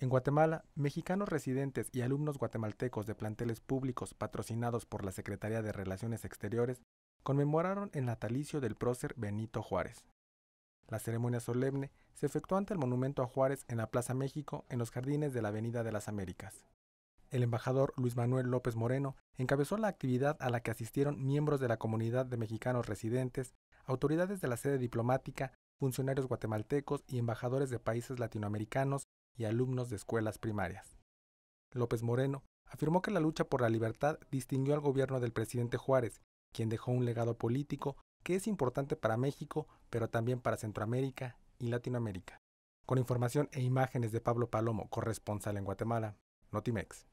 En Guatemala, mexicanos residentes y alumnos guatemaltecos de planteles públicos patrocinados por la Secretaría de Relaciones Exteriores conmemoraron el natalicio del prócer Benito Juárez. La ceremonia solemne se efectuó ante el Monumento a Juárez en la Plaza México en los jardines de la Avenida de las Américas. El embajador Luis Manuel López Moreno encabezó la actividad a la que asistieron miembros de la comunidad de mexicanos residentes, autoridades de la sede diplomática, funcionarios guatemaltecos y embajadores de países latinoamericanos y alumnos de escuelas primarias. López Moreno afirmó que la lucha por la libertad distinguió al gobierno del presidente Juárez, quien dejó un legado político que es importante para México, pero también para Centroamérica y Latinoamérica. Con información e imágenes de Pablo Palomo, corresponsal en Guatemala, Notimex.